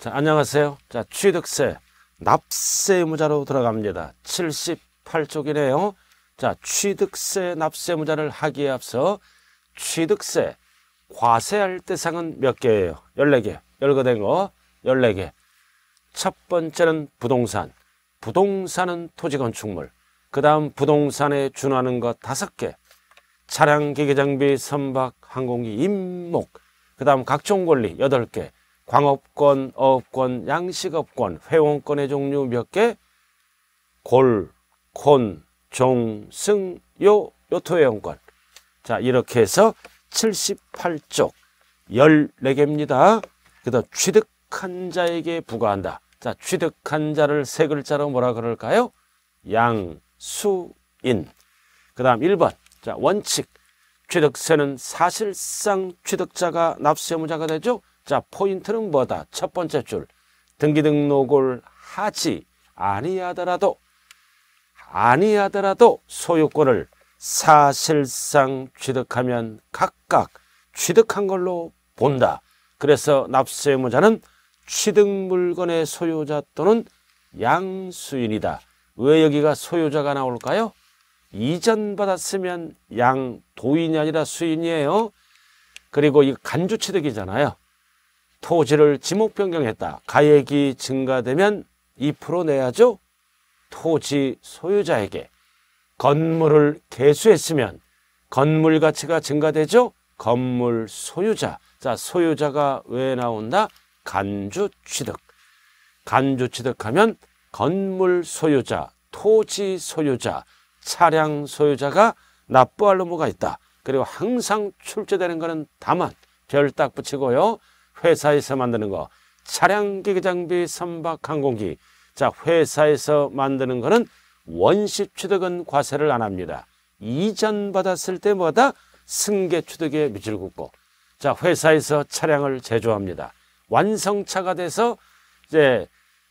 자, 안녕하세요. 자, 취득세, 납세 의무자로 들어갑니다. 78쪽이네요. 자, 취득세 납세 의무자를 하기에 앞서 취득세 과세할 대상은 몇 개예요? 14개. 열거된 거 14개. 첫 번째는 부동산. 부동산은 토지 건축물. 그다음 부동산에 준하는 것 5개. 차량 기계 장비, 선박, 항공기, 임목. 그다음 각종 권리 8개. 광업권, 어업권, 양식업권, 회원권의 종류 몇 개? 골, 콘, 종, 승, 요, 요토회원권. 자, 이렇게 해서 78쪽 14개입니다. 그다 취득한 자에게 부과한다. 자, 취득한 자를 세 글자로 뭐라 그럴까요? 양, 수, 인. 그 다음 1번. 자, 원칙. 취득세는 사실상 취득자가 납세 의무자가 되죠. 자, 포인트는 뭐다? 첫 번째 줄. 등기 등록을 하지 아니하더라도 아니하더라도 소유권을 사실상 취득하면 각각 취득한 걸로 본다. 그래서 납세 의무자는 취득 물건의 소유자 또는 양수인이다. 왜 여기가 소유자가 나올까요? 이전 받았으면 양도인이 아니라 수인이에요. 그리고 이 간주취득이잖아요. 토지를 지목 변경했다. 가액이 증가되면 2% 내야죠. 토지 소유자에게 건물을 개수했으면 건물 가치가 증가되죠. 건물 소유자. 자, 소유자가 왜 나온다? 간주 취득. 간주 취득하면 건물 소유자, 토지 소유자, 차량 소유자가 납부할 의무가 있다. 그리고 항상 출제되는 것은 다만 별 딱 붙이고요. 회사에서 만드는 거, 차량 기계 장비, 선박, 항공기. 자, 회사에서 만드는 거는 원시 취득은 과세를 안 합니다. 이전 받았을 때마다 승계 취득에 밑줄 긋고 자, 회사에서 차량을 제조합니다. 완성차가 돼서 이제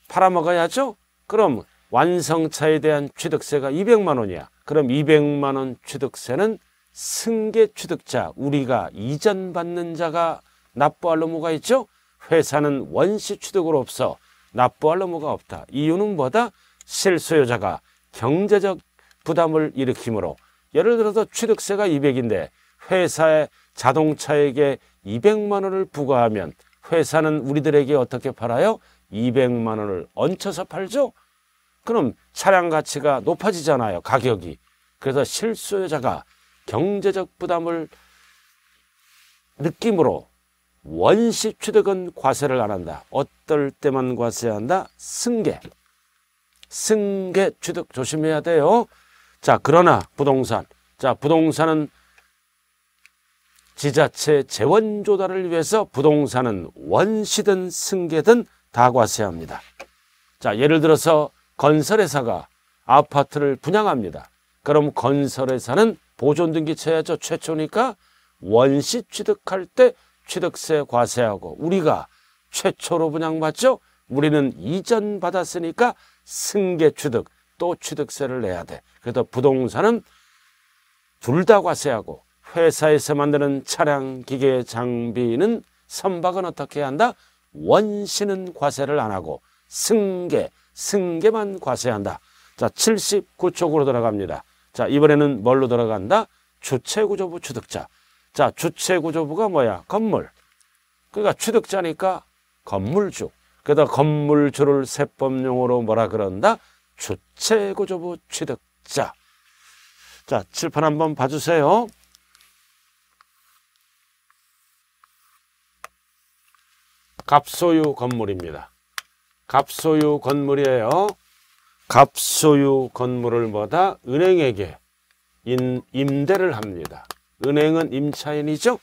팔아먹어야죠. 그럼 완성차에 대한 취득세가 200만 원이야. 그럼 200만 원 취득세는 승계 취득자, 우리가 이전 받는 자가 납부할 의무가 있죠. 회사는 원시 취득으로 없어 납부할 의무가 없다. 이유는 뭐다? 실소유자가 경제적 부담을 일으키므로 예를 들어서 취득세가 200인데 회사의 자동차에게 200만 원을 부과하면 회사는 우리들에게 어떻게 팔아요? 200만 원을 얹혀서 팔죠? 그럼 차량 가치가 높아지잖아요. 가격이. 그래서 실소유자가 경제적 부담을 느낌으로 원시 취득은 과세를 안 한다. 어떨 때만 과세한다? 승계. 승계 취득 조심해야 돼요. 자, 그러나 부동산. 자, 부동산은 지자체 재원 조달을 위해서 부동산은 원시든 승계든 다 과세합니다. 자, 예를 들어서 건설회사가 아파트를 분양합니다. 그럼 건설회사는 보존등기 쳐야죠. 최초니까 원시 취득할 때 취득세 과세하고 우리가 최초로 분양받죠? 우리는 이전 받았으니까 승계 취득 또 취득세를 내야 돼. 그래서 부동산은 둘 다 과세하고 회사에서 만드는 차량, 기계, 장비는 선박은 어떻게 해야 한다? 원시는 과세를 안 하고 승계, 승계만 과세한다. 자, 79쪽으로 들어갑니다. 자, 이번에는 뭘로 들어간다? 주체구조부 취득자. 자, 주체 구조부가 뭐야? 건물. 그러니까 취득자니까 건물주. 게다가 건물주를 세법용어로 뭐라 그런다? 주체 구조부 취득자. 자, 칠판 한번 봐주세요. 갑소유 건물입니다. 갑소유 건물이에요. 갑소유 건물을 뭐다? 은행에게 임대를 합니다. 은행은 임차인이죠.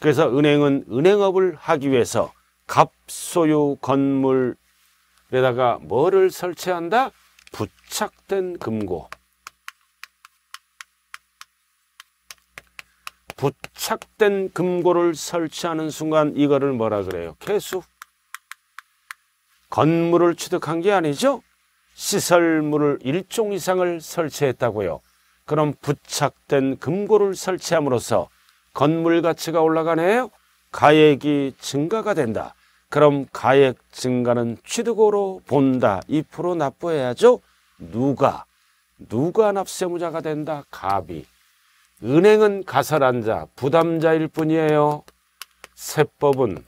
그래서 은행은 은행업을 하기 위해서 갑소유 건물에다가 뭐를 설치한다? 부착된 금고. 부착된 금고를 설치하는 순간 이거를 뭐라 그래요? 개수. 건물을 취득한 게 아니죠? 시설물을 일종 이상을 설치했다고요. 그럼 부착된 금고를 설치함으로써 건물 가치가 올라가네요. 가액이 증가가 된다. 그럼 가액 증가는 취득으로 본다. 2% 납부해야죠. 누가? 누가 납세무자가 된다? 갑이. 은행은 가설한 자, 부담자일 뿐이에요. 세법은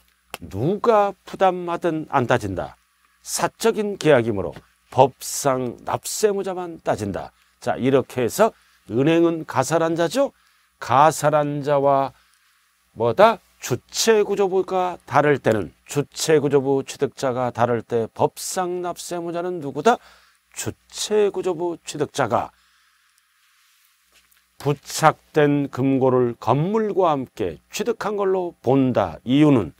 누가 부담하든 안 따진다. 사적인 계약이므로 법상 납세무자만 따진다. 자, 이렇게 해서 은행은 가사란 자죠. 가사란 자와 뭐다? 주체구조부가 다를 때는 주체구조부 취득자가 다를 때 법상 납세무자는 누구다? 주체구조부 취득자가 부착된 금고를 건물과 함께 취득한 걸로 본다. 이유는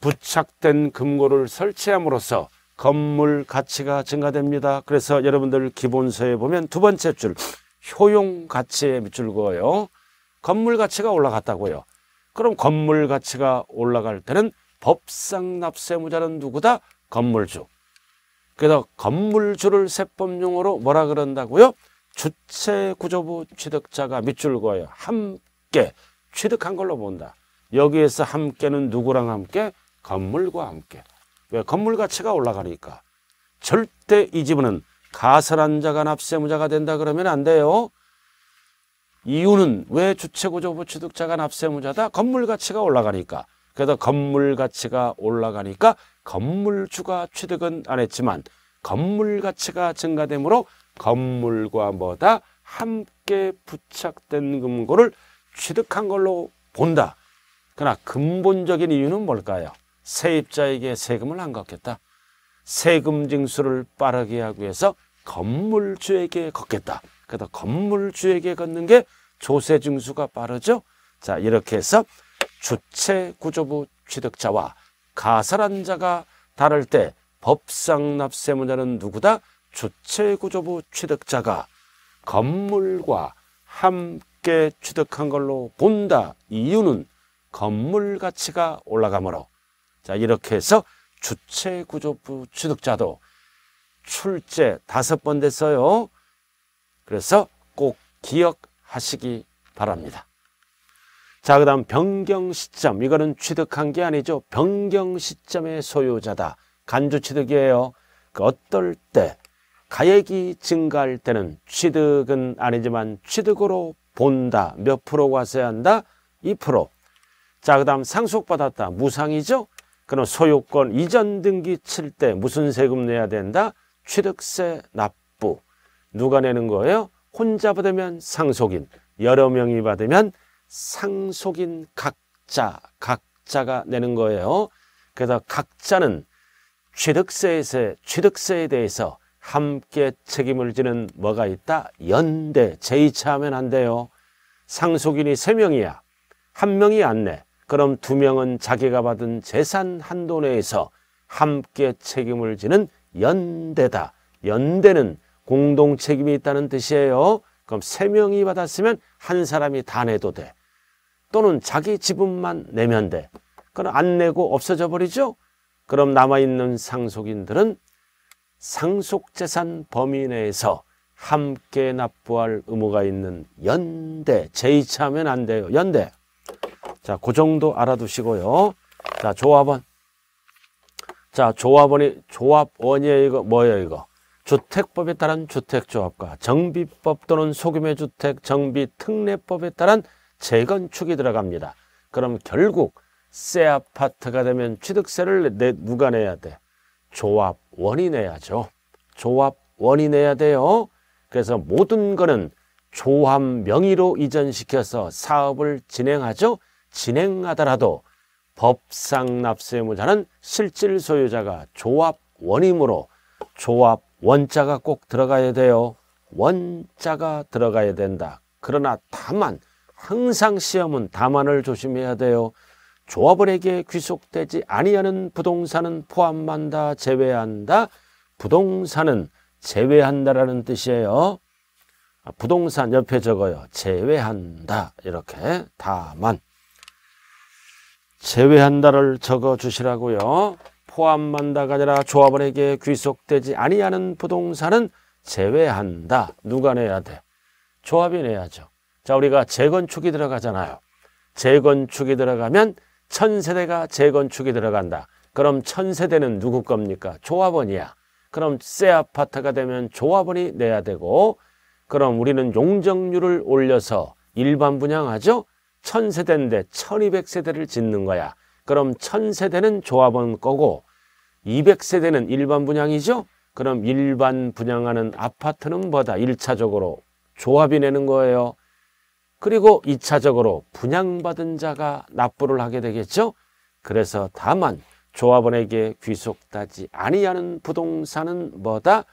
부착된 금고를 설치함으로써 건물 가치가 증가됩니다. 그래서 여러분들 기본서에 보면 두 번째 줄 효용 가치에 밑줄 그어요. 건물 가치가 올라갔다고요. 그럼 건물 가치가 올라갈 때는 법상 납세무자는 누구다? 건물주. 그래서 건물주를 세법용으로 뭐라 그런다고요? 주체구조부 취득자가 밑줄 그어요. 함께 취득한 걸로 본다. 여기에서 함께는 누구랑 함께? 건물과 함께. 왜? 건물 가치가 올라가니까. 절대 이 집은 가설한 자가 납세무자가 된다 그러면 안 돼요. 이유는 왜 주체구조부 취득자가 납세무자다? 건물 가치가 올라가니까. 그래서 건물 가치가 올라가니까 건물주가 취득은 안 했지만 건물 가치가 증가되므로 건물과 뭐다 함께 부착된 금고를 취득한 걸로 본다. 그러나 근본적인 이유는 뭘까요? 세입자에게 세금을 안 걷겠다. 세금 징수를 빠르게 하기 위해서 건물주에게 걷겠다. 그다 건물주에게 걷는 게 조세 증수가 빠르죠. 자 이렇게 해서 주체 구조부 취득자와 가설한 자가 다를 때 법상 납세무자는 누구다? 주체 구조부 취득자가 건물과 함께 취득한 걸로 본다. 이유는 건물 가치가 올라가므로 자 이렇게 해서 주체 구조부 취득자도 출제 다섯 번 됐어요. 그래서 꼭 기억하시기 바랍니다. 자, 그 다음 변경 시점. 이거는 취득한 게 아니죠. 변경 시점의 소유자다. 간주 취득이에요. 그 어떨 때 가액이 증가할 때는 취득은 아니지만 취득으로 본다. 몇 프로 과세 한다? 2%. 자, 그 다음 상속받았다. 무상이죠? 그럼 소유권 이전 등기 칠 때 무슨 세금 내야 된다? 취득세 납부. 누가 내는 거예요? 혼자 받으면 상속인, 여러 명이 받으면 상속인 각자, 각자가 내는 거예요. 그래서 각자는 취득세에서, 취득세에 대해서 함께 책임을 지는 뭐가 있다? 연대, 제2차 하면 안 돼요. 상속인이 세명이야한 명이 안 내. 그럼 두명은 자기가 받은 재산 한도 내에서 함께 책임을 지는 연대다. 연대는 공동 책임이 있다는 뜻이에요. 그럼 세 명이 받았으면 한 사람이 다 내도 돼. 또는 자기 지분만 내면 돼. 그건 안 내고 없어져 버리죠. 그럼 남아있는 상속인들은 상속재산 범위 내에서 함께 납부할 의무가 있는 연대 제2차 하면 안 돼요 연대 자그 정도 알아두시고요 자 조합원 자, 조합원이, 조합원이 에요 이거 뭐예요, 이거? 주택법에 따른 주택조합과 정비법 또는 소규모 주택 정비 특례법에 따른 재건축이 들어갑니다. 그럼 결국 새 아파트가 되면 취득세를 내, 누가 내야 돼? 조합원이 내야죠. 조합원이 내야 돼요. 그래서 모든 거는 조합 명의로 이전시켜서 사업을 진행하죠. 진행하더라도 법상 납세 의무자는 실질 소유자가 조합원이므로 조합원자가 꼭 들어가야 돼요. 원자가 들어가야 된다. 그러나 다만 항상 시험은 다만을 조심해야 돼요. 조합원에게 귀속되지 아니하는 부동산은 포함한다 제외한다 부동산은 제외한다라는 뜻이에요 부동산 옆에 적어요 제외한다 이렇게 다만 제외한다를 적어 주시라고요. 포함한다가 아니라 조합원에게 귀속되지 아니하는 부동산은 제외한다. 누가 내야 돼? 조합이 내야죠. 자, 우리가 재건축이 들어가잖아요. 재건축이 들어가면 천세대가 재건축이 들어간다. 그럼 천세대는 누구 겁니까? 조합원이야. 그럼 새 아파트가 되면 조합원이 내야 되고 그럼 우리는 용적률을 올려서 일반 분양하죠. 1 0 0 0세대인데1 2 0 0 세대를 짓는 거야. 그럼 1 0 0 0세대는 조합원 거고 2 0 0 세대는 일반 분양이죠? 그럼 일반 분양하는 아파트는 뭐다? 1차적으로 조합이 내는 거예요. 그리고 2차적으로 분양받은 자가 납부를 하게 되겠죠? 그래서 다만 조합원에게 귀속되지 아니하는 부동산은 뭐다?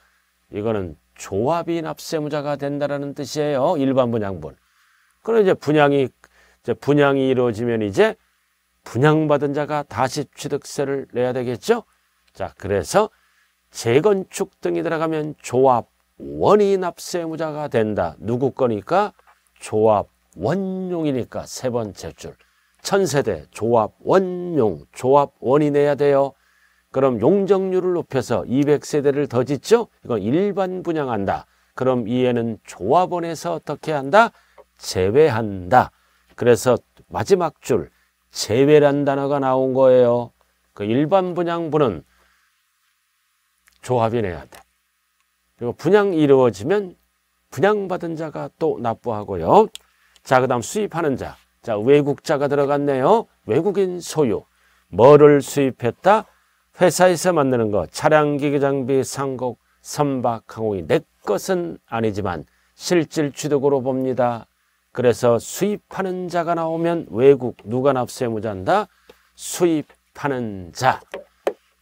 이거는 조합이 납세무자가 된다라는 뜻이에요. 일반 분양분. 그럼 이제 분양이 이제 분양이 이루어지면 이제 분양받은 자가 다시 취득세를 내야 되겠죠? 자, 그래서 재건축 등이 들어가면 조합원이 납세무자가 된다. 누구 거니까? 조합원용이니까 세 번째 줄. 천세대 조합원용, 조합원이 내야 돼요. 그럼 용적률을 높여서 200세대를 더 짓죠? 이건 일반 분양한다. 그럼 이에는 조합원에서 어떻게 한다? 제외한다. 그래서 마지막 줄 제외란 단어가 나온 거예요. 그 일반 분양분은 조합이 내야 돼. 그리고 분양이 루어지면 분양받은 자가 또 납부하고요. 자, 그 다음 수입하는 자. 자, 외국자가 들어갔네요. 외국인 소유. 뭐를 수입했다? 회사에서 만드는 것. 차량, 기계, 장비, 상곡, 선박, 항공이 내 것은 아니지만 실질 취득으로 봅니다. 그래서 수입하는 자가 나오면 외국 누가 납세 무자한다? 수입하는 자.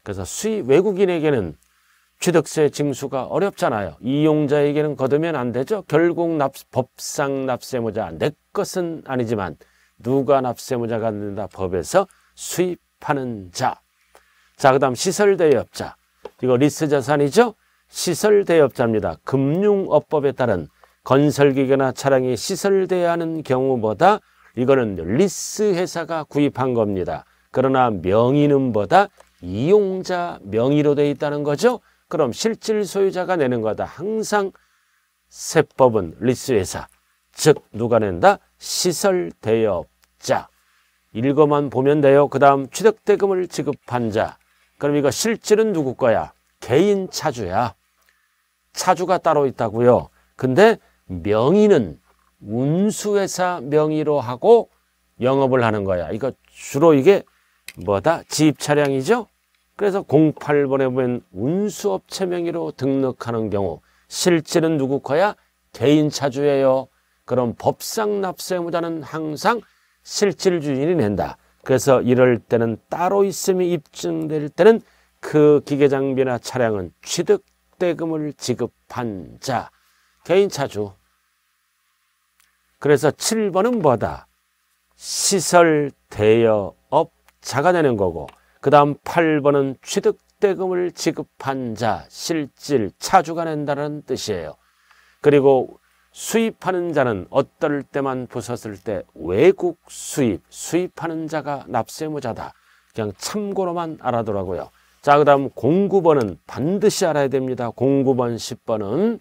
그래서 수입 외국인에게는 취득세 징수가 어렵잖아요. 이용자에게는 거두면 안 되죠. 결국 납, 법상 납세무자 내 것은 아니지만 누가 납세무자가 된다 법에서 수입하는 자. 자, 그다음 시설 대여업자. 이거 리스 자산이죠. 시설 대여업자입니다. 금융업법에 따른 건설기계나 차량이 시설돼야 하는 경우보다 이거는 리스 회사가 구입한 겁니다. 그러나 명의는 보다 이용자 명의로 돼 있다는 거죠. 그럼 실질 소유자가 내는 거다. 항상 세법은 리스 회사, 즉 누가 낸다? 시설 대여업자. 읽어만 보면 돼요. 그 다음 취득대금을 지급한 자. 그럼 이거 실질은 누구 거야? 개인 차주야. 차주가 따로 있다고요. 근데 명의는 운수회사 명의로 하고 영업을 하는 거야. 이거 주로 이게 뭐다? 지입 차량이죠? 그래서 08번에 보면 운수업체 명의로 등록하는 경우 실질는 누구 거야? 개인 차주예요. 그럼 법상 납세 의무자는 항상 실질 주인이 낸다. 그래서 이럴 때는 따로 있음이 입증될 때는 그 기계 장비나 차량은 취득 대금을 지급한 자 개인 차주. 그래서 7번은 뭐다? 시설 대여업 자가 되는 거고 그 다음 8번은 취득대금을 지급한 자, 실질, 차주가 낸다는 뜻이에요. 그리고 수입하는 자는 어떨 때만 부섰을 때 외국 수입, 수입하는 자가 납세무자다. 그냥 참고로만 알아두라고요. 자, 그 다음 0 9번은 반드시 알아야 됩니다. 0 9번 10번은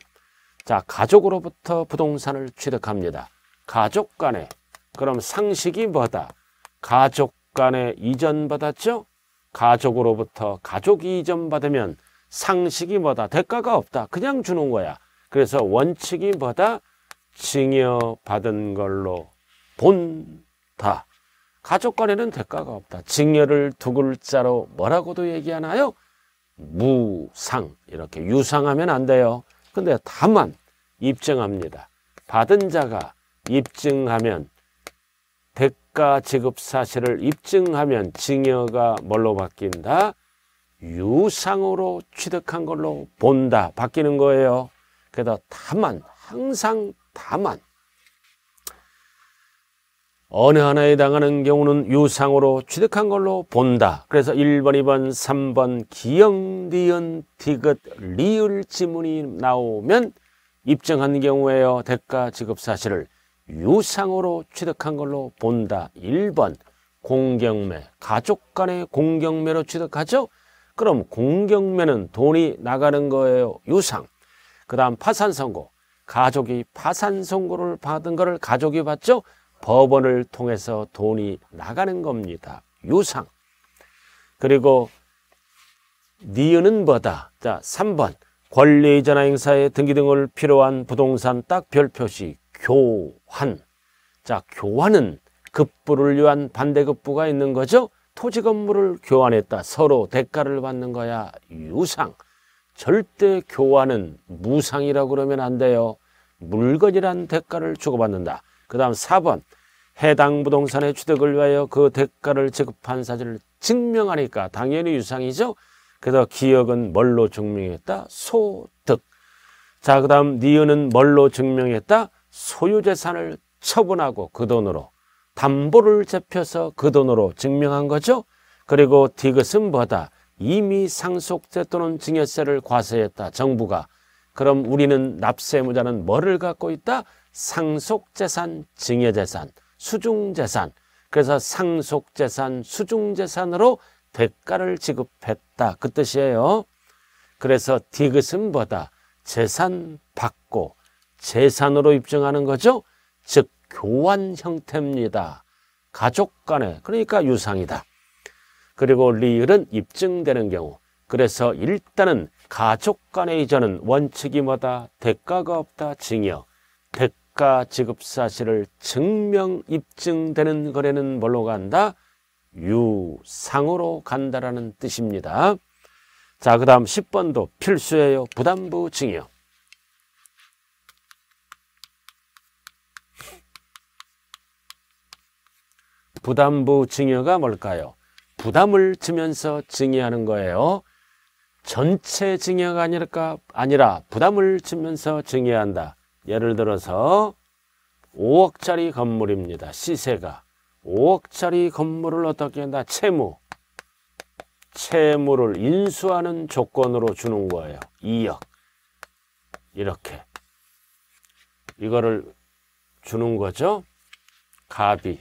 자, 가족으로부터 부동산을 취득합니다. 가족 간에 그럼 상식이 뭐다? 가족 간에 이전받았죠? 가족으로부터 가족이 이전받으면 상식이 뭐다? 대가가 없다. 그냥 주는 거야. 그래서 원칙이 뭐다? 증여받은 걸로 본다. 가족 간에는 대가가 없다. 증여를두 글자로 뭐라고도 얘기하나요? 무상. 이렇게 유상하면 안 돼요. 근데 다만 입증합니다. 받은 자가 입증하면 대가 지급 사실을 입증하면 증여가 뭘로 바뀐다? 유상으로 취득한 걸로 본다. 바뀌는 거예요. 그래서 다만 항상 다만 어느 하나에 당하는 경우는 유상으로 취득한 걸로 본다. 그래서 1번, 2번, 3번 기영, 디언, 디귿, 리을 지문이 나오면 입증한 경우에요. 대가 지급 사실을 유상으로 취득한 걸로 본다. 1번 공경매, 가족 간의 공경매로 취득하죠? 그럼 공경매는 돈이 나가는 거예요. 유상. 그 다음 파산 선고. 가족이 파산 선고를 받은 거를 가족이 받죠? 법원을 통해서 돈이 나가는 겁니다. 유상. 그리고 니은은 뭐다? 자, 3번. 권리의전화 행사에 등기 등을 필요한 부동산 딱 별표시 교환. 자, 교환은 급부를 위한 반대급부가 있는 거죠. 토지 건물을 교환했다. 서로 대가를 받는 거야. 유상. 절대 교환은 무상이라고 그러면 안 돼요. 물건이란 대가를 주고받는다. 그 다음 4번 해당 부동산의 취득을 위하여 그 대가를 지급한 사실을 증명하니까 당연히 유상이죠. 그래서 기억은 뭘로 증명했다? 소득. 자, 그 다음 니은은 뭘로 증명했다? 소유재산을 처분하고 그 돈으로 담보를 잡혀서 그 돈으로 증명한 거죠. 그리고 디귿은 뭐다? 이미 상속세 또는 증여세를 과세했다. 정부가. 그럼 우리는 납세무자는 뭐를 갖고 있다? 상속재산, 증여재산, 수중재산 그래서 상속재산, 수중재산으로 대가를 지급했다 그 뜻이에요 그래서 디귿은 뭐다? 재산 받고 재산으로 입증하는 거죠 즉 교환 형태입니다 가족 간에 그러니까 유상이다 그리고 리을은 입증되는 경우 그래서 일단은 가족 간의 이전은 원칙이 뭐다? 대가가 없다, 증여 주가 지급 사실을 증명 입증되는 거래는 뭘로 간다? 유상으로 간다라는 뜻입니다. 자, 그 다음 10번도 필수예요. 부담부 증여. 부담부 증여가 뭘까요? 부담을 지면서 증여하는 거예요. 전체 증여가 아닐까? 아니라 부담을 지면서 증여한다. 예를 들어서 5억짜리 건물입니다. 시세가 5억짜리 건물을 어떻게 한다? 채무 채무를 인수하는 조건으로 주는 거예요. 2억 이렇게 이거를 주는 거죠. 갑이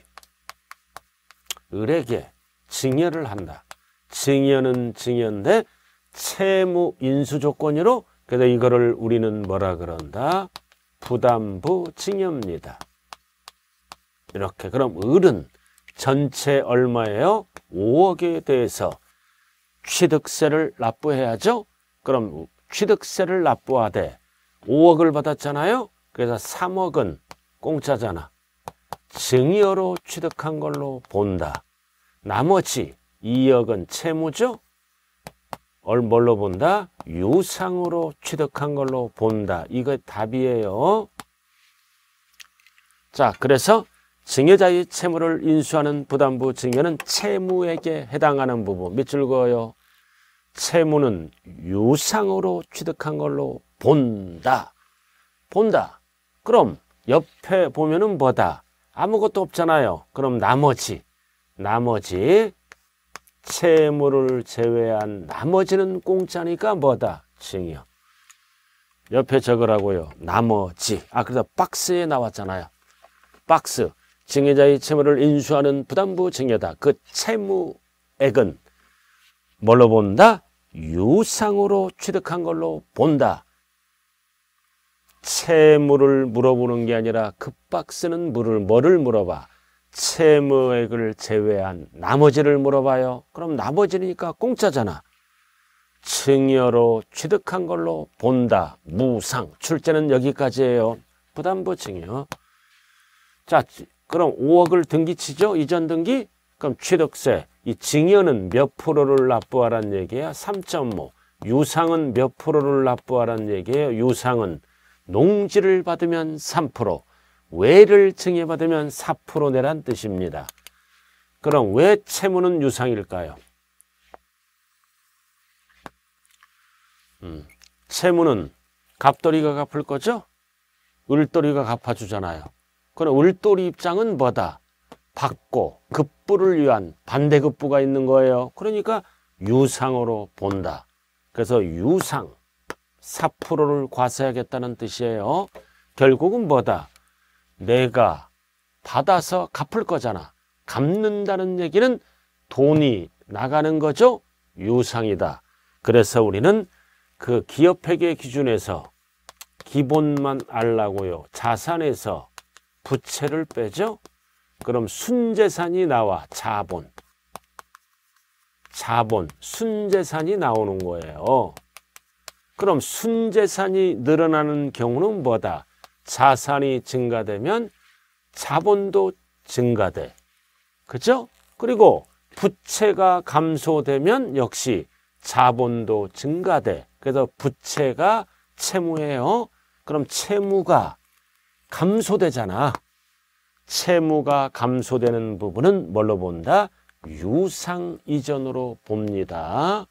을에게 증여를 한다. 증여는 증여인데 채무 인수 조건으로 그래서 이거를 우리는 뭐라 그런다? 부담부 증여입니다 이렇게 그럼 을은 전체 얼마예요? 5억에 대해서 취득세를 납부해야죠. 그럼 취득세를 납부하되 5억을 받았잖아요. 그래서 3억은 공짜잖아. 증여로 취득한 걸로 본다. 나머지 2억은 채무죠. 뭘로 본다? 유상으로 취득한 걸로 본다. 이거 답이에요. 자, 그래서 증여자의 채무를 인수하는 부담부 증여는 채무에게 해당하는 부분. 밑줄 그요 채무는 유상으로 취득한 걸로 본다. 본다. 그럼 옆에 보면은 뭐다? 아무것도 없잖아요. 그럼 나머지, 나머지 채무를 제외한 나머지는 공짜니까 뭐다? 증여. 옆에 적으라고요. 나머지. 아, 그래서 박스에 나왔잖아요. 박스. 증여자의 채무를 인수하는 부담부 증여다. 그 채무액은 뭘로 본다? 유상으로 취득한 걸로 본다. 채무를 물어보는 게 아니라 그 박스는 물을 뭐를 물어봐? 채무액을 제외한 나머지를 물어봐요. 그럼 나머지니까 공짜잖아. 증여로 취득한 걸로 본다. 무상. 출제는 여기까지예요. 부담부 증여. 자, 그럼 5억을 등기치죠? 이전 등기? 그럼 취득세. 이 증여는 몇 프로를 납부하란 얘기야? 3.5. 유상은 몇 프로를 납부하란 얘기예요? 유상은 농지를 받으면 3%, 외를 증여받으면 사프로 내란 뜻입니다. 그럼 왜 채무는 유상일까요? 음, 채무는 갑돌이가 갚을 거죠? 을돌이가 갚아주잖아요. 그럼 을돌이 입장은 뭐다? 받고 급부를 위한 반대급부가 있는 거예요. 그러니까 유상으로 본다. 그래서 유상 4%를 과세하겠다는 뜻이에요. 결국은 뭐다? 내가 받아서 갚을 거잖아. 갚는다는 얘기는 돈이 나가는 거죠. 유상이다. 그래서 우리는 그 기업회계 기준에서 기본만 알라고요. 자산에서 부채를 빼죠. 그럼 순재산이 나와 자본. 자본, 순재산이 나오는 거예요. 그럼 순재산이 늘어나는 경우는 뭐다? 자산이 증가되면 자본도 증가돼. 그죠? 그리고 부채가 감소되면 역시 자본도 증가돼. 그래서 부채가 채무예요. 그럼 채무가 감소되잖아. 채무가 감소되는 부분은 뭘로 본다? 유상 이전으로 봅니다.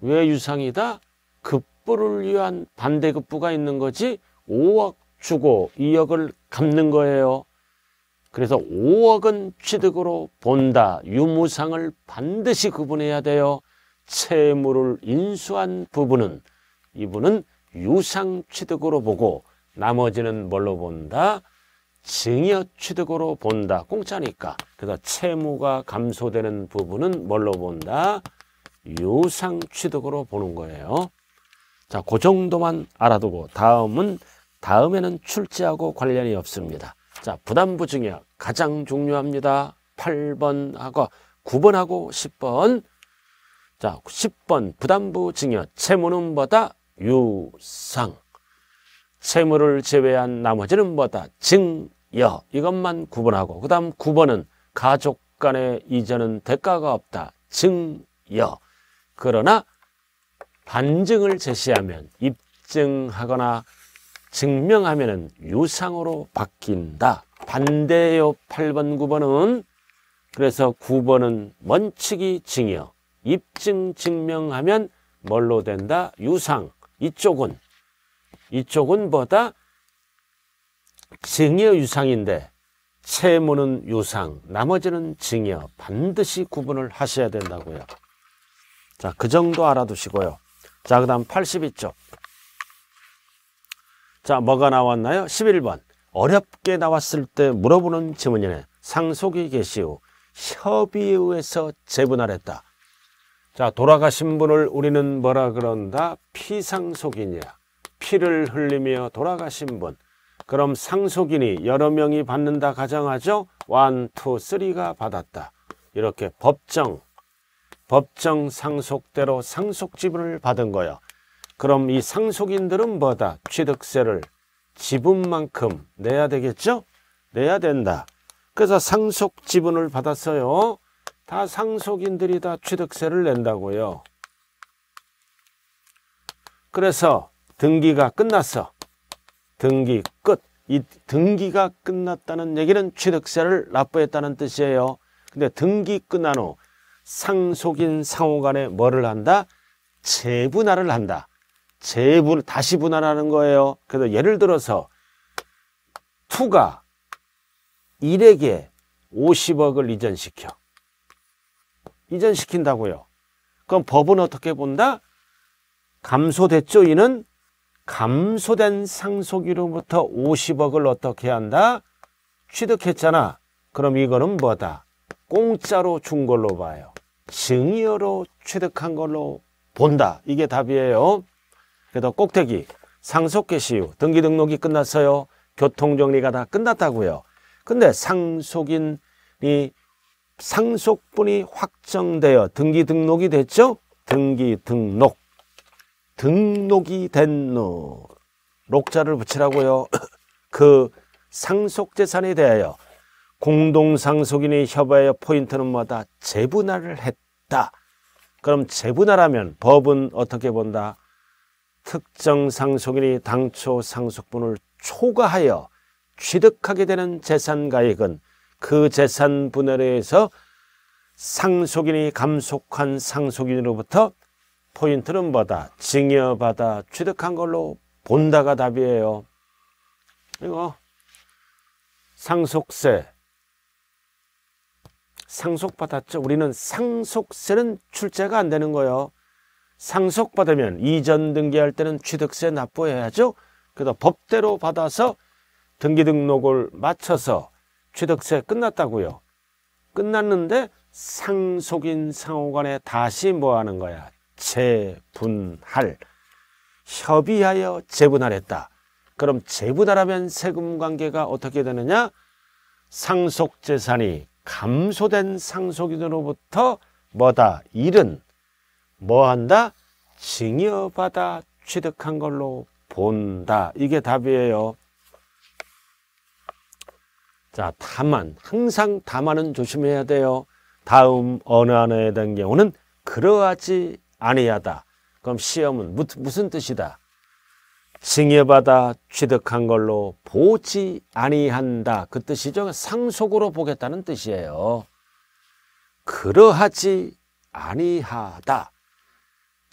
왜 유상이다? 급부를 위한 반대급부가 있는 거지 5억 주고 2억을 갚는 거예요. 그래서 5억은 취득으로 본다. 유무상을 반드시 구분해야 돼요. 채무를 인수한 부분은 이분은 유상 취득으로 보고 나머지는 뭘로 본다? 증여 취득으로 본다. 공짜니까. 그래서 채무가 감소되는 부분은 뭘로 본다? 유상 취득으로 보는 거예요. 자, 그 정도만 알아두고 다음은 다음에는 출제하고 관련이 없습니다. 자, 부담부 증여 가장 중요합니다. 8번하고 9번하고 10번. 자, 10번 부담부 증여 채무는 뭐다? 유상. 채무를 제외한 나머지는 뭐다? 증여. 이것만 구분하고 그다음 9번은 가족 간의 이자는 대가가 없다. 증여. 그러나 반증을 제시하면 입증하거나 증명하면 유상으로 바뀐다. 반대요 8번 9번은 그래서 9번은 먼치기 증여 입증 증명하면 뭘로 된다? 유상 이쪽은 이쪽은 보다 증여 유상인데 채무는 유상 나머지는 증여 반드시 구분을 하셔야 된다고요. 자, 그 정도 알아두시고요. 자, 그 다음 82쪽. 자, 뭐가 나왔나요? 11번. 어렵게 나왔을 때 물어보는 지문이네. 상속이 계시오. 협의에 의해서 재분할했다. 자, 돌아가신 분을 우리는 뭐라 그런다? 피상속인이야. 피를 흘리며 돌아가신 분. 그럼 상속인이 여러 명이 받는다 가정하죠? 1, 2, 3가 받았다. 이렇게 법정, 법정 상속대로 상속 지분을 받은 거예요 그럼 이 상속인들은 뭐다? 취득세를 지분만큼 내야 되겠죠? 내야 된다. 그래서 상속 지분을 받았어요. 다 상속인들이 다 취득세를 낸다고요. 그래서 등기가 끝났어. 등기 끝. 이 등기가 끝났다는 얘기는 취득세를 납부했다는 뜻이에요. 근데 등기 끝난 후 상속인 상호간에 뭐를 한다? 재분할을 한다. 재분 다시 분할하는 거예요. 그래서 예를 들어서 2가 1에게 50억을 이전시켜. 이전시킨다고요. 그럼 법은 어떻게 본다? 감소됐죠. 이는 감소된 상속이로부터 50억을 어떻게 한다? 취득했잖아. 그럼 이거는 뭐다? 공짜로 준 걸로 봐요. 증여로 취득한 걸로 본다. 이게 답이에요. 그래도 꼭대기 상속개 시유 등기 등록이 끝났어요. 교통정리가 다 끝났다고요. 근데 상속인이 상속분이 확정되어 등기 등록이 됐죠? 등기 등록 등록이 된 노. 록자를 붙이라고요. 그 상속재산에 대하여 공동상속인이 협의하여 포인트는 뭐다? 재분할을 했다. 그럼 재분할하면 법은 어떻게 본다? 특정 상속인이 당초 상속분을 초과하여 취득하게 되는 재산 가액은 그 재산 분할에 의해서 상속인이 감속한 상속인으로부터 포인트는 뭐다? 증여받아 취득한 걸로 본다가 답이에요. 이거 상속세 상속받았죠. 우리는 상속세는 출제가 안 되는 거예요. 상속받으면 이전 등기할 때는 취득세 납부해야죠. 그래서 법대로 받아서 등기 등록을 마쳐서 취득세 끝났다고요. 끝났는데 상속인 상호간에 다시 뭐 하는 거야? 재분할. 협의하여 재분할했다. 그럼 재분할하면 세금 관계가 어떻게 되느냐? 상속 재산이 감소된 상속인으로부터 뭐다? 일은 뭐 한다? 증여받아 취득한 걸로 본다. 이게 답이에요. 자, 다만, 항상 다만은 조심해야 돼요. 다음 어느 하나에 대한 경우는 그러하지 아니하다. 그럼 시험은 무, 무슨 뜻이다? 증여받아 취득한 걸로 보지 아니한다. 그 뜻이죠. 상속으로 보겠다는 뜻이에요. 그러하지 아니하다.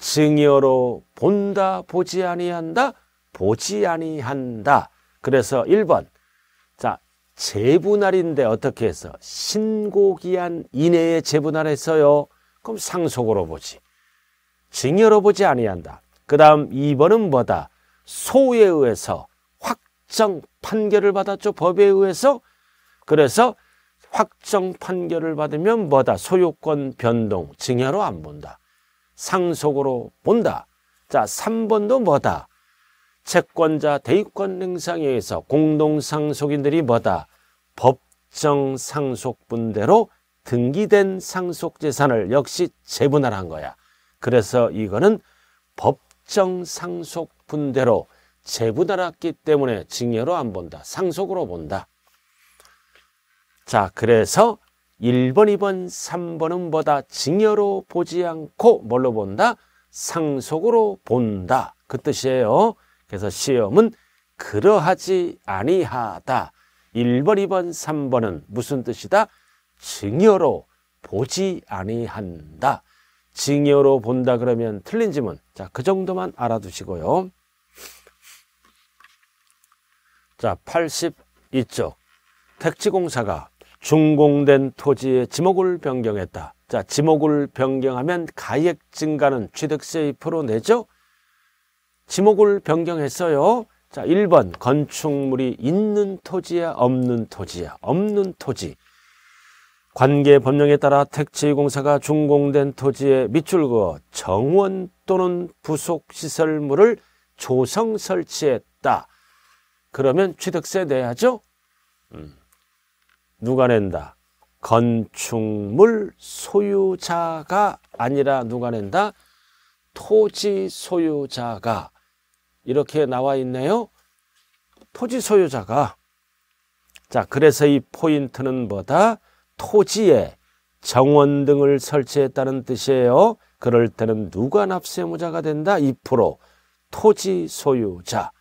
증여로 본다 보지 아니한다 보지 아니한다. 그래서 1번 자 재분할인데 어떻게 해서 신고기한 이내에 재분할했어요. 그럼 상속으로 보지. 증여로 보지 아니한다. 그 다음 2번은 뭐다? 소에 의해서 확정 판결을 받았죠. 법에 의해서. 그래서 확정 판결을 받으면 뭐다? 소유권 변동, 증여로 안 본다. 상속으로 본다. 자, 3번도 뭐다? 채권자 대입권 행상에 의해서 공동상속인들이 뭐다? 법정 상속분대로 등기된 상속재산을 역시 재분할한 거야. 그래서 이거는 법정 상속분대로 재분할했기 때문에 징여로 안 본다. 상속으로 본다. 자, 그래서 1번, 2번, 3번은 뭐다? 증여로 보지 않고 뭘로 본다? 상속으로 본다. 그 뜻이에요. 그래서 시험은 그러하지 아니하다. 1번, 2번, 3번은 무슨 뜻이다? 증여로 보지 아니한다. 증여로 본다 그러면 틀린 지문. 자, 그 정도만 알아두시고요. 자, 82쪽. 택지공사가 중공된 토지의 지목을 변경했다. 자, 지목을 변경하면 가액 증가는 취득세 2% 내죠? 지목을 변경했어요. 자, 1번 건축물이 있는 토지야 없는 토지야 없는 토지 관계 법령에 따라 택지공사가 준공된 토지에 밑줄 그 정원 또는 부속시설물을 조성 설치했다. 그러면 취득세 내야죠? 음. 누가 낸다? 건축물 소유자가 아니라 누가 낸다? 토지 소유자가 이렇게 나와 있네요. 토지 소유자가 자 그래서 이 포인트는 뭐다? 토지에 정원 등을 설치했다는 뜻이에요. 그럴 때는 누가 납세무자가 된다? 2% 토지 소유자.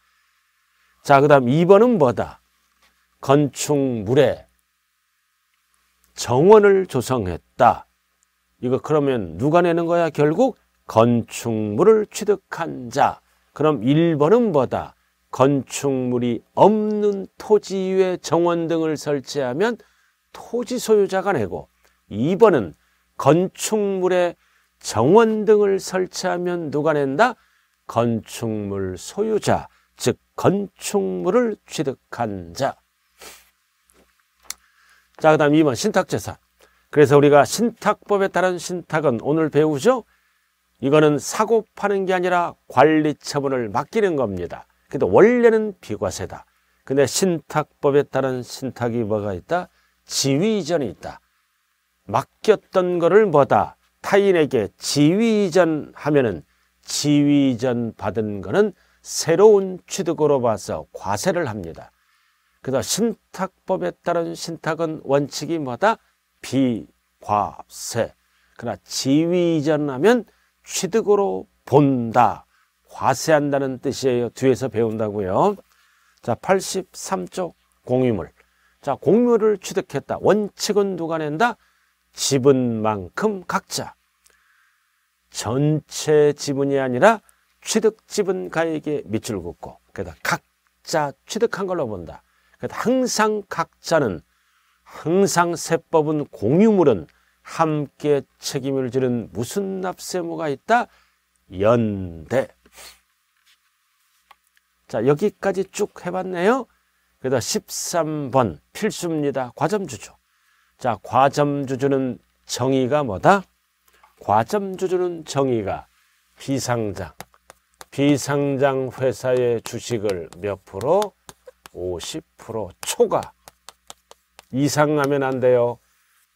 자, 그 다음 2번은 뭐다? 건축물에 정원을 조성했다. 이거 그러면 누가 내는 거야? 결국 건축물을 취득한 자. 그럼 1번은 뭐다? 건축물이 없는 토지 위에 정원 등을 설치하면 토지 소유자가 내고 2번은 건축물에 정원 등을 설치하면 누가 낸다? 건축물 소유자, 즉 건축물을 취득한 자. 자, 그 다음 2번 신탁제사 그래서 우리가 신탁법에 따른 신탁은 오늘 배우죠? 이거는 사고 파는 게 아니라 관리 처분을 맡기는 겁니다. 근데 원래는 비과세다. 근데 신탁법에 따른 신탁이 뭐가 있다? 지위 이전이 있다. 맡겼던 거를 뭐다? 타인에게 지위 이전하면은 지위 이전 받은 거는 새로운 취득으로 봐서 과세를 합니다. 그래서 신탁법에 따른 신탁은 원칙이 뭐다? 비과세. 그러나 지위 이전하면 취득으로 본다. 과세한다는 뜻이에요. 뒤에서 배운다고요. 자, 8 3쪽 공유물. 자, 공유를 취득했다. 원칙은 누가 낸다? 지분 만큼 각자. 전체 지분이 아니라 취득 지분가액에 밑줄 긋고, 그다가 각자 취득한 걸로 본다. 항상 각자는 항상 세법은 공유물은 함께 책임을 지는 무슨 납세모가 있다? 연대. 자 여기까지 쭉 해봤네요. 그다 13번 필수입니다. 과점주주. 자 과점주주는 정의가 뭐다? 과점주주는 정의가 비상장, 비상장 회사의 주식을 몇 프로? 50% 초과 이상하면 안 돼요.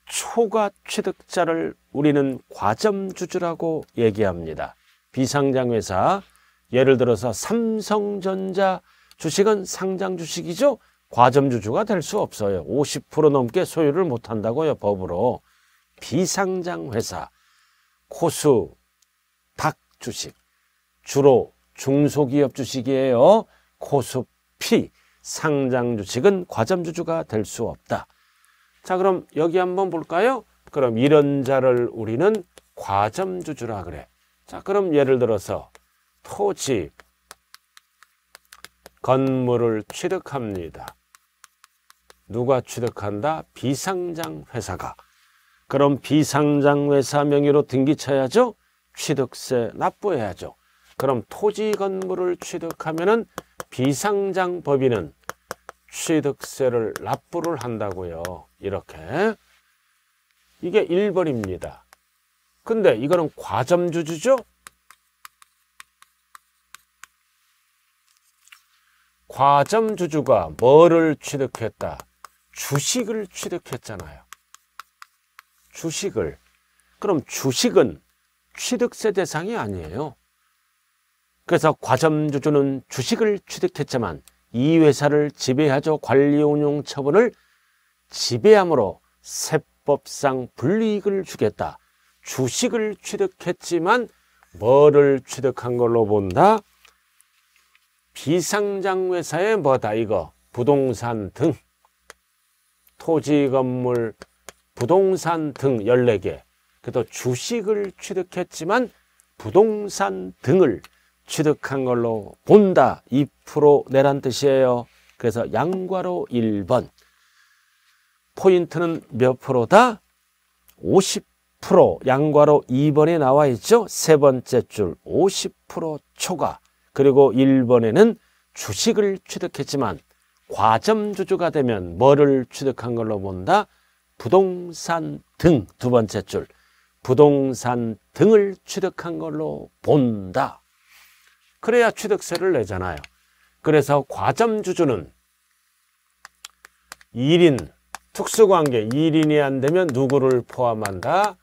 초과 취득자를 우리는 과점주주라고 얘기합니다. 비상장회사 예를 들어서 삼성전자 주식은 상장 주식이죠. 과점주주가 될 수 없어요. 50% 넘게 소유를 못한다고요. 법으로. 비상장 회사, 코수, 닭 주식, 주로 중소기업 주식이에요. 코스피, 상장 주식은 과점 주주가 될 수 없다. 자 그럼 여기 한번 볼까요? 그럼 이런 자를 우리는 과점 주주라 그래. 자 그럼 예를 들어서 토지 건물을 취득합니다. 누가 취득한다? 비상장 회사가. 그럼 비상장 회사 명의로 등기 쳐야죠. 취득세 납부해야죠. 그럼 토지 건물을 취득하면은 비상장 법인은 취득세를 납부를 한다고요. 이렇게. 이게 1번입니다. 근데 이거는 과점주주죠? 과점주주가 뭐를 취득했다? 주식을 취득했잖아요. 주식을. 그럼 주식은 취득세 대상이 아니에요. 그래서 과점주주는 주식을 취득했지만 이 회사를 지배하죠 관리운용 처분을 지배함으로 세법상 불이익을 주겠다. 주식을 취득했지만 뭐를 취득한 걸로 본다? 비상장 회사의 뭐다 이거 부동산 등 토지 건물 부동산 등 14개 그래도 주식을 취득했지만 부동산 등을 취득한 걸로 본다. 2% 내란 뜻이에요. 그래서 양과로 1번. 포인트는 몇 프로다? 50% 양과로 2번에 나와 있죠. 세 번째 줄 50% 초과. 그리고 1번에는 주식을 취득했지만 과점주주가 되면 뭐를 취득한 걸로 본다? 부동산 등 두 번째 줄 부동산 등을 취득한 걸로 본다. 그래야 취득세를 내잖아요. 그래서 과점주주는 1인 특수관계 1인이 안 되면 누구를 포함한다?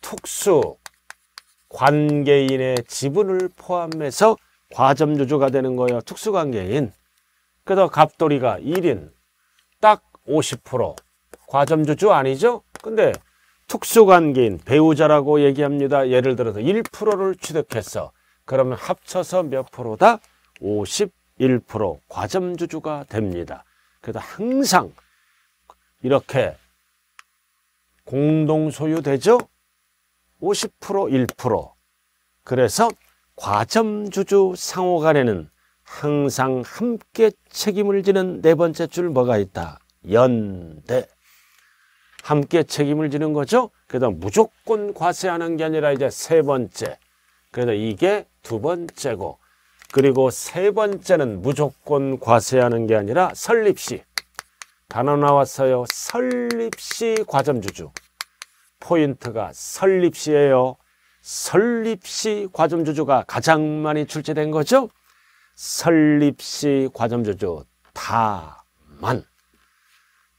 특수 관계인의 지분을 포함해서 과점주주가 되는 거예요. 특수관계인. 그래서 갑돌이가 1인 딱 50% 과점주주 아니죠? 근데 특수관계인 배우자라고 얘기합니다. 예를 들어서 1%를 취득했어. 그러면 합쳐서 몇 프로다? 51% 과점주주가 됩니다. 그래서 항상 이렇게 공동 소유되죠? 50% 1% 그래서 과점주주 상호간에는 항상 함께 책임을 지는 네 번째 줄 뭐가 있다? 연대 함께 책임을 지는 거죠. 그다음 무조건 과세하는 게 아니라 이제 세 번째 그래서 이게 두 번째고 그리고 세 번째는 무조건 과세하는 게 아니라 설립시 단어 나왔어요. 설립시 과점주주 포인트가 설립시예요. 설립시 과점주주가 가장 많이 출제된 거죠. 설립시 과점주주 다만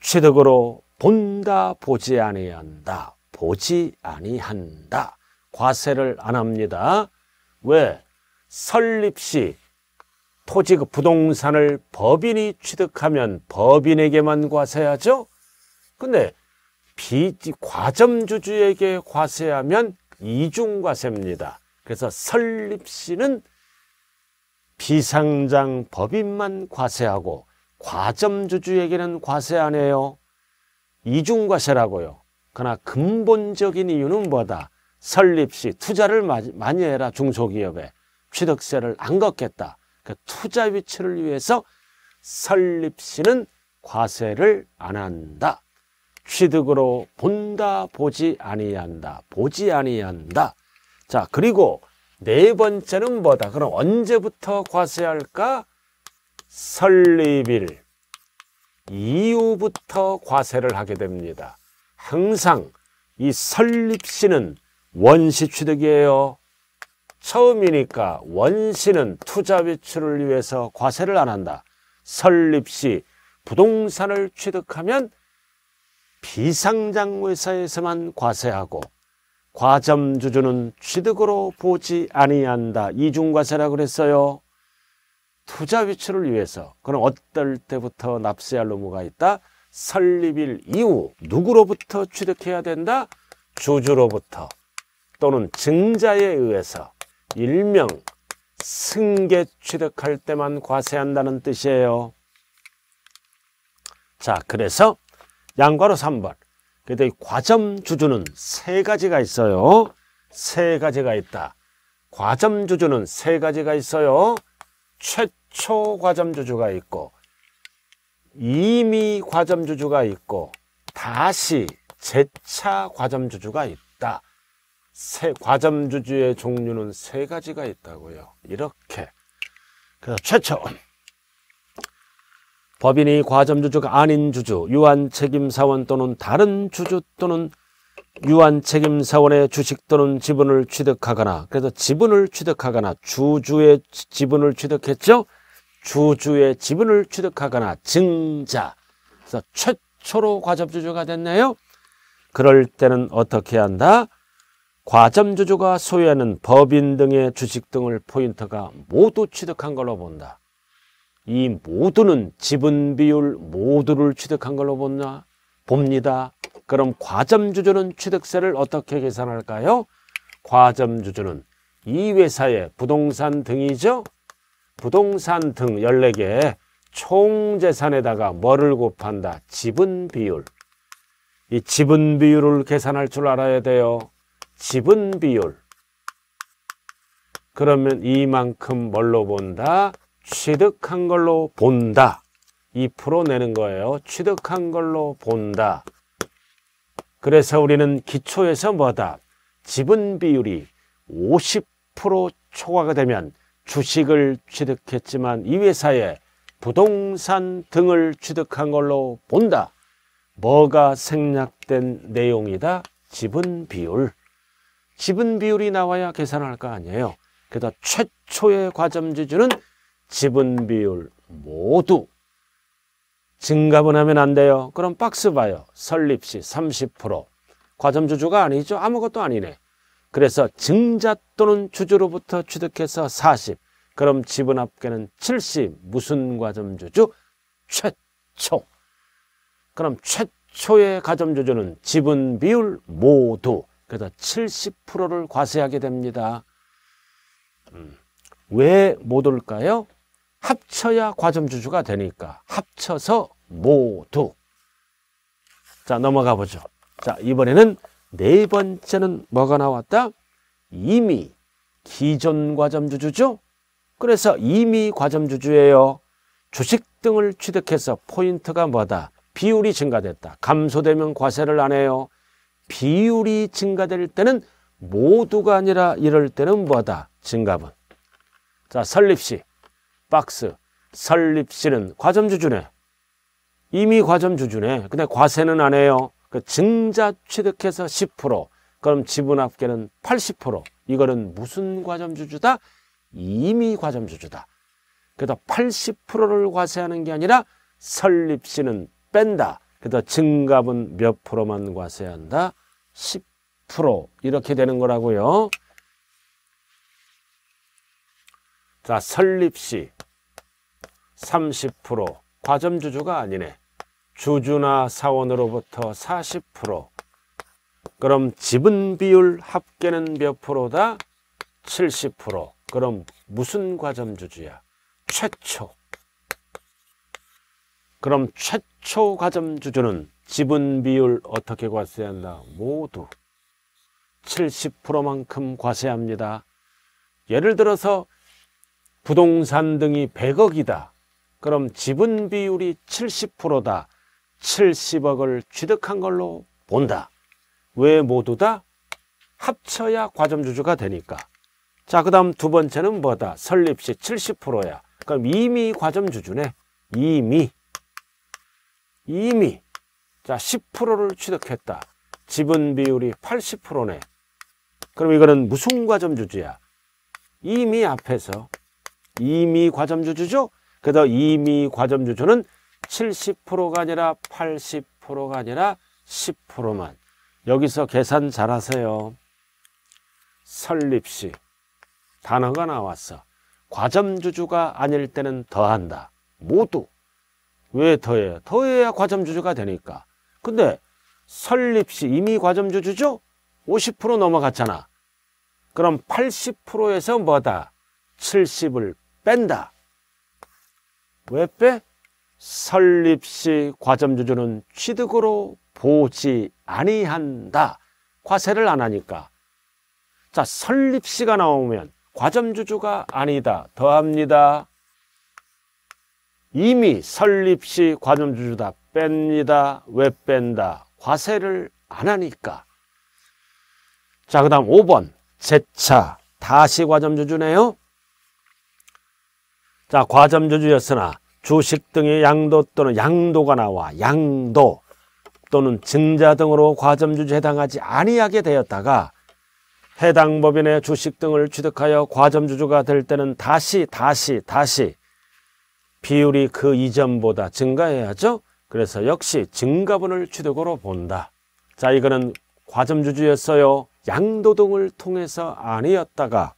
취득으로 본다 보지 아니한다 보지 아니한다 과세를 안 합니다. 왜? 설립 시 토지 부동산을 법인이 취득하면 법인에게만 과세하죠? 근데 비 과점주주에게 과세하면 이중과세입니다. 그래서 설립 시는 비상장 법인만 과세하고 과점주주에게는 과세 안 해요. 이중과세라고요. 그러나 근본적인 이유는 뭐다? 설립 시 투자를 많이 해라 중소기업에 취득세를 안 걷겠다. 그 투자 위치를 위해서 설립 시는 과세를 안 한다. 취득으로 본다 보지 아니한다. 보지 아니한다. 자 그리고 네 번째는 뭐다? 그럼 언제부터 과세할까? 설립일 이후부터 과세를 하게 됩니다. 항상 이 설립시는 원시 취득이에요. 처음이니까 원시는 투자 배출을 위해서 과세를 안 한다. 설립 시 부동산을 취득하면 비상장회사에서만 과세하고 과점주주는 취득으로 보지 아니한다. 이중과세라고 그랬어요. 투자 위치를 위해서 그럼 어떨 때부터 납세할 의무가 있다? 설립일 이후 누구로부터 취득해야 된다? 주주로부터 또는 증자에 의해서 일명 승계 취득할 때만 과세한다는 뜻이에요. 자, 그래서 양과로 3번. 그래 과점 주주는 세 가지가 있어요. 세 가지가 있다. 과점 주주는 세 가지가 있어요. 최초 과점 주주가 있고 이미 과점 주주가 있고 다시 재차 과점 주주가 있다. 세, 과점주주의 종류는 세 가지가 있다고요. 이렇게. 그래서 최초. 법인이 과점주주가 아닌 주주, 유한책임사원 또는 다른 주주 또는 유한책임사원의 주식 또는 지분을 취득하거나 그래서 지분을 취득하거나 주주의 지분을 취득했죠. 주주의 지분을 취득하거나 증자. 그래서 최초로 과점주주가 됐네요. 그럴 때는 어떻게 한다? 과점주주가 소유하는 법인 등의 주식 등을 포인트가 모두 취득한 걸로 본다. 이 모두는 지분 비율 모두를 취득한 걸로 본다. 봅니다. 그럼 과점주주는 취득세를 어떻게 계산할까요? 과점주주는 이 회사의 부동산 등이죠? 부동산 등 14개의 총재산에다가 뭐를 곱한다? 지분 비율. 이 지분 비율을 계산할 줄 알아야 돼요. 지분 비율. 그러면 이만큼 뭘로 본다? 취득한 걸로 본다. 2% 내는 거예요. 취득한 걸로 본다. 그래서 우리는 기초에서 뭐다? 지분 비율이 50% 초과가 되면 주식을 취득했지만 이 회사에 부동산 등을 취득한 걸로 본다. 뭐가 생략된 내용이다? 지분 비율. 지분 비율이 나와야 계산할 거 아니에요. 게다가 최초의 과점주주는 지분 비율 모두 증가분 하면 안 돼요. 그럼 박스 봐요. 설립시 30%. 과점주주가 아니죠. 아무것도 아니네. 그래서 증자 또는 주주로부터 취득해서 40. 그럼 지분 합계는 70. 무슨 과점주주? 최초. 그럼 최초의 과점주주는 지분 비율 모두 그러다 70%를 과세하게 됩니다. 음. 왜못 올까요? 합쳐야 과점주주가 되니까 합쳐서 모두 자 넘어가 보죠 자 이번에는 네 번째는 뭐가 나왔다? 이미 기존 과점주주죠? 그래서 이미 과점주주예요 주식 등을 취득해서 포인트가 뭐다? 비율이 증가됐다 감소되면 과세를 안 해요 비율이 증가될 때는 모두가 아니라 이럴 때는 뭐다? 증가분. 자, 설립시, 박스, 설립시는 과점주주네. 이미 과점주주네. 근데 과세는 안 해요. 그 증자 취득해서 10%, 그럼 지분 합계는 80%. 이거는 무슨 과점주주다? 이미 과점주주다. 그래서 80%를 과세하는 게 아니라 설립시는 뺀다. 그래서 증가분 몇 프로만 과세한다? 10% 이렇게 되는 거라고요. 자, 설립시 30%, 과점주주가 아니네. 주주나 사원으로부터 40%. 그럼 지분 비율 합계는 몇 프로다? 70%. 그럼 무슨 과점주주야? 최초. 그럼 최초 과점주주는 지분 비율 어떻게 과세한다? 모두 70%만큼 과세합니다. 예를 들어서 부동산 등이 100억이다. 그럼 지분 비율이 70%다. 70억을 취득한 걸로 본다. 왜 모두 다? 합쳐야 과점주주가 되니까. 자, 그 다음 두 번째는 뭐다? 설립시 70%야. 그럼 이미 과점주주네. 이미. 이미. 자, 10%를 취득했다. 지분 비율이 80%네. 그럼 이거는 무슨 과점주주야? 이미 앞에서 이미 과점주주죠? 그래서 이미 과점주주는 70%가 아니라 80%가 아니라 10%만. 여기서 계산 잘 하세요. 설립시. 단어가 나왔어. 과점주주가 아닐 때는 더한다. 모두. 왜 더해요? 더해야 과점주주가 되니까. 근데 설립시 이미 과점주주죠? 50% 넘어갔잖아. 그럼 80%에서 뭐다? 70을 뺀다. 왜 빼? 설립시 과점주주는 취득으로 보지 아니한다. 과세를 안 하니까. 자, 설립시가 나오면 과점주주가 아니다. 더합니다. 이미 설립시 과점주주다. 뺍니다. 왜 뺀다? 과세를 안 하니까. 자, 그 다음 5번. 재차. 다시 과점주주네요. 자, 과점주주였으나 주식 등의 양도 또는 양도가 나와 양도 또는 증자 등으로 과점주주에 해당하지 아니하게 되었다가 해당 법인의 주식 등을 취득하여 과점주주가 될 때는 다시 다시 다시 비율이 그 이전보다 증가해야죠. 그래서 역시 증가분을 취득으로 본다. 자, 이거는 과점주주였어요. 양도등을 통해서 아니었다가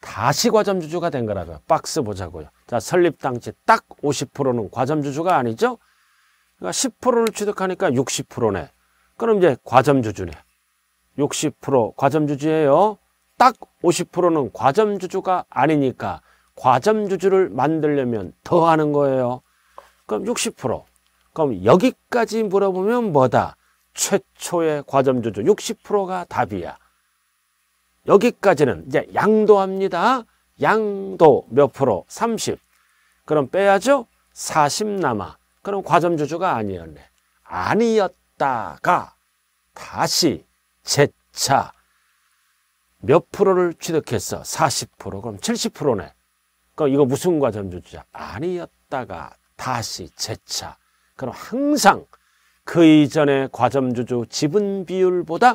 다시 과점주주가 된 거라고요. 박스 보자고요. 자, 설립 당시 딱 50%는 과점주주가 아니죠? 그러니까 10%를 취득하니까 60%네. 그럼 이제 과점주주네. 60% 과점주주예요. 딱 50%는 과점주주가 아니니까 과점주주를 만들려면 더 하는 거예요. 그럼 60%. 그럼 여기까지 물어보면 뭐다? 최초의 과점주주 60%가 답이야. 여기까지는 이제 양도합니다. 양도 몇 프로? 30. 그럼 빼야죠? 40 남아. 그럼 과점주주가 아니었네. 아니었다가 다시 재차 몇 프로를 취득했어? 40% 그럼 70%네. 그럼 이거 무슨 과점주주야? 아니었다가 다시 재차. 그럼 항상 그 이전의 과점주주 지분 비율보다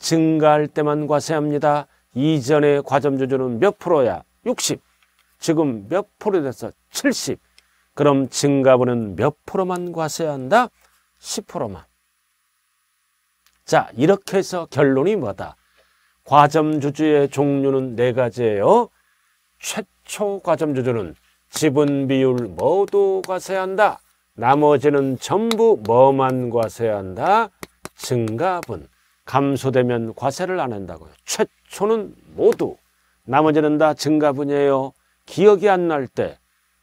증가할 때만 과세합니다. 이전의 과점주주는 몇 프로야? 60. 지금 몇 프로 돼서 70. 그럼 증가분은 몇 프로만 과세한다? 10%만. 자, 이렇게 해서 결론이 뭐다? 과점주주의 종류는 네 가지예요. 최초 과점주주는 지분 비율 모두 과세한다. 나머지는 전부 뭐만 과세한다? 증가분. 감소되면 과세를 안 한다고요. 최초는 모두. 나머지는 다 증가분이에요. 기억이 안 날 때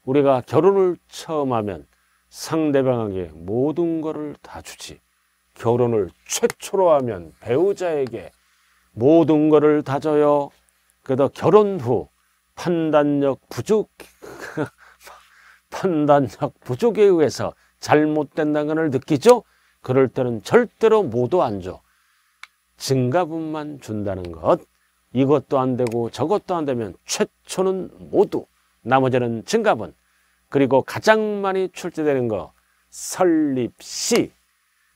우리가 결혼을 처음 하면 상대방에게 모든 것을 다 주지. 결혼을 최초로 하면 배우자에게 모든 것을 다 줘요. 그래도 결혼 후 판단력 부족 판단력 부족에 의해서 잘못된다는 걸 느끼죠? 그럴 때는 절대로 모두 안 줘. 증가분만 준다는 것. 이것도 안 되고 저것도 안 되면 최초는 모두 나머지는 증가분. 그리고 가장 많이 출제되는 거 설립시.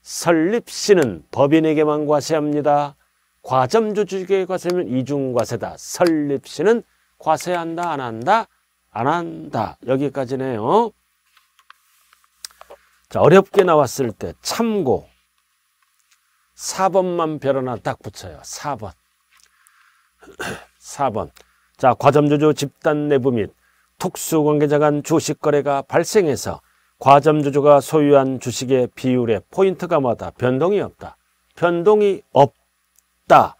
설립시는 법인에게만 과세합니다. 과점주 주식에 과세면 이중과세다. 설립시는 과세한다 안 한다 안 한다 여기까지네요. 자 어렵게 나왔을 때 참고 4번만 별 하나 딱 붙여요. 4번 4번 자 과점주주 집단 내부 및 특수 관계자 간 주식 거래가 발생해서 과점주주가 소유한 주식의 비율의 포인트감마다 변동이 없다. 변동이 없다.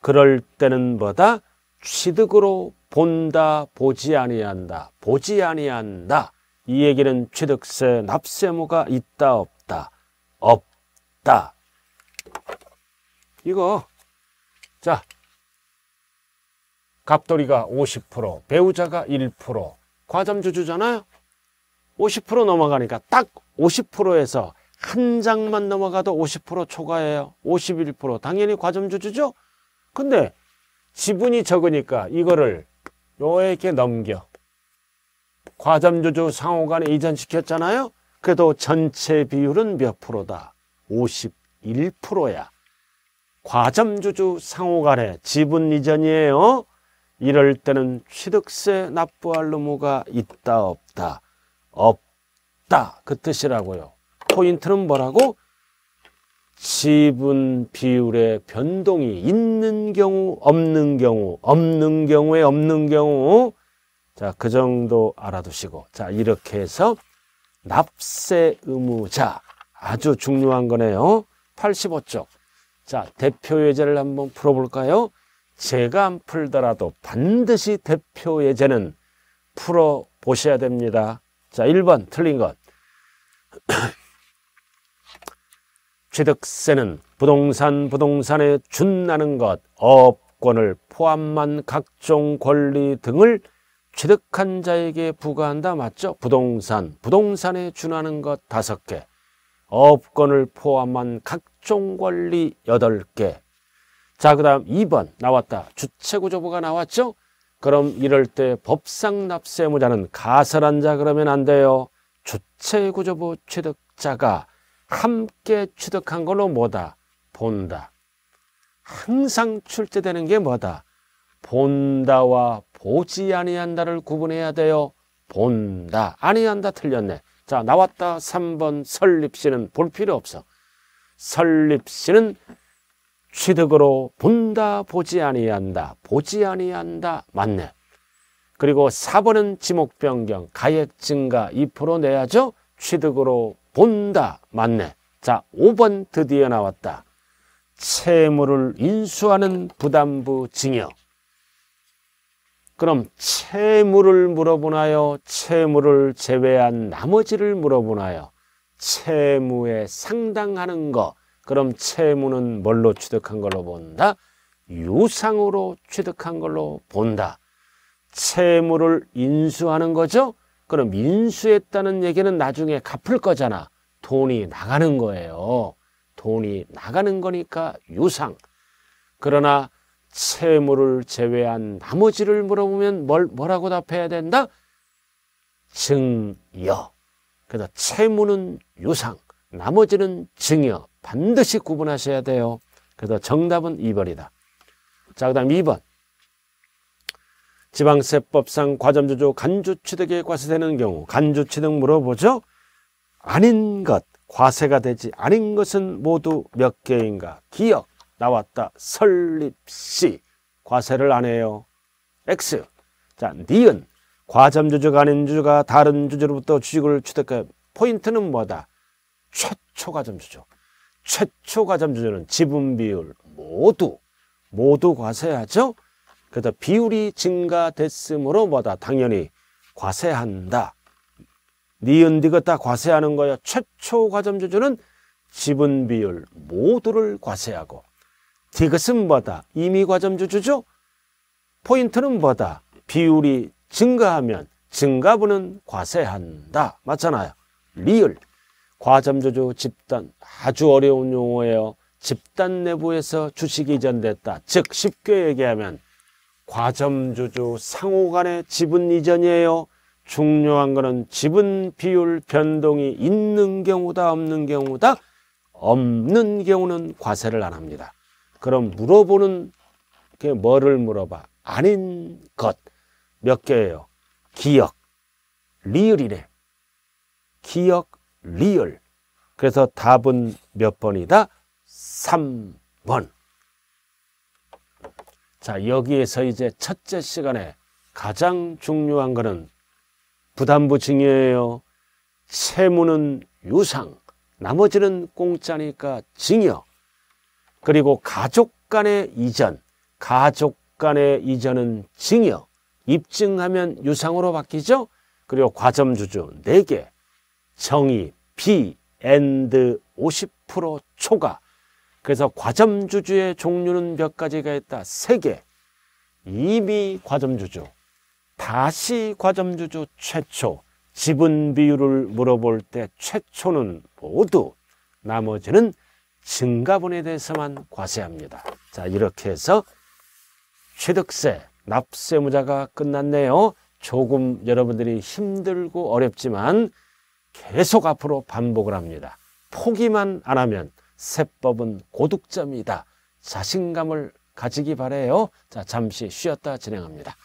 그럴 때는 뭐다? 취득으로 본다 보지 아니한다 보지 아니한다 이 얘기는 취득세 납세무가 있다 없다 없다 이거 자 갑돌이가 50% 배우자가 1% 과점주주잖아요 50% 넘어가니까 딱 50%에서 한 장만 넘어가도 50% 초과해요 51% 당연히 과점주주죠 근데 지분이 적으니까 이거를 요렇게 넘겨. 과점주주 상호간에 이전시켰잖아요. 그래도 전체 비율은 몇 프로다? 51%야. 과점주주 상호간의 지분 이전이에요. 이럴 때는 취득세 납부할 의무가 있다 없다? 없다 그 뜻이라고요. 포인트는 뭐라고? 지분 비율의 변동이 있는 경우, 없는 경우, 없는 경우에 없는 경우 자, 그 정도 알아두시고 자, 이렇게 해서 납세 의무자 아주 중요한 거네요. 85쪽 자, 대표 예제를 한번 풀어볼까요? 제가 안 풀더라도 반드시 대표 예제는 풀어보셔야 됩니다. 자, 1번 틀린 것. 취득세는 부동산 부동산에 준다는 것, 업권을 포함한 각종 권리 등을 취득한 자에게 부과한다 맞죠? 부동산, 부동산에 준하는 것 다섯 개, 업권을 포함한 각종 권리 여덟 개. 자, 그 다음 2번 나왔다. 주체구조부가 나왔죠? 그럼 이럴 때 법상 납세의무자는 가설한 자 그러면 안 돼요. 주체구조부 취득자가 함께 취득한 걸로 뭐다? 본다. 항상 출제되는 게 뭐다? 본다와 보지 아니한다를 구분해야 돼요. 본다, 아니한다 틀렸네. 자, 나왔다. 3번 설립시는 볼 필요 없어. 설립시는 취득으로 본다, 보지 아니한다, 보지 아니한다 맞네. 그리고 4번은 지목변경, 가액 증가 2% 내야죠. 취득으로 본다. 맞네. 자, 5번 드디어 나왔다. 채무를 인수하는 부담부 징역. 그럼 채무를 물어보나요? 채무를 제외한 나머지를 물어보나요? 채무에 상당하는 거. 그럼 채무는 뭘로 취득한 걸로 본다? 유상으로 취득한 걸로 본다. 채무를 인수하는 거죠? 그럼 인수했다는 얘기는 나중에 갚을 거잖아. 돈이 나가는 거예요. 돈이 나가는 거니까 유상. 그러나 채무를 제외한 나머지를 물어보면 뭘, 뭐라고 답해야 된다? 증여. 그래서 채무는 유상, 나머지는 증여. 반드시 구분하셔야 돼요. 그래서 정답은 2번이다. 자, 그 다음 2번. 지방세법상 과점주주 간주취득에 과세되는 경우 간주취득 물어보죠? 아닌 것, 과세가 되지 아닌 것은 모두 몇 개인가? 기억, 나왔다, 설립, 시 과세를 안 해요. X, 자, 니은, 과점주주가 아닌 주주가 다른 주주로부터 주식을 취득해 포인트는 뭐다? 최초 과점주주. 최초 과점주주는 지분 비율 모두, 모두 과세하죠? 그래서 비율이 증가됐으므로 뭐다 당연히 과세한다. 니은 디귿 다 과세하는 거야. 최초 과점주주는 지분 비율 모두를 과세하고 디귿은 뭐다 이미 과점주주죠. 포인트는 뭐다 비율이 증가하면 증가분은 과세한다. 맞잖아요. 리을 과점주주 집단 아주 어려운 용어예요. 집단 내부에서 주식이 이전됐다. 즉 쉽게 얘기하면 과점주주 상호 간의 지분 이전이에요. 중요한 거는 지분 비율 변동이 있는 경우다 없는 경우다 없는 경우는 과세를 안 합니다. 그럼 물어보는 게 뭐를 물어봐? 아닌 것 몇 개예요? 기억, 리을이네. 기억, 리을. 그래서 답은 몇 번이다? 3번. 자, 여기에서 이제 첫째 시간에 가장 중요한 것은 부담부 증여예요. 세무는 유상, 나머지는 공짜니까 증여. 그리고 가족 간의 이전, 가족 간의 이전은 증여. 입증하면 유상으로 바뀌죠. 그리고 과점주주 4개, 정의, B, 앤드 50% 초과. 그래서 과점주주의 종류는 몇 가지가 있다. 세 개. 이미 과점주주, 다시 과점주주 최초, 지분 비율을 물어볼 때 최초는 모두 나머지는 증가분에 대해서만 과세합니다. 자 이렇게 해서 취득세, 납세무자가 끝났네요. 조금 여러분들이 힘들고 어렵지만 계속 앞으로 반복을 합니다. 포기만 안 하면 세법은 고득점이다. 자신감을 가지기 바래요. 자, 잠시 쉬었다 진행합니다.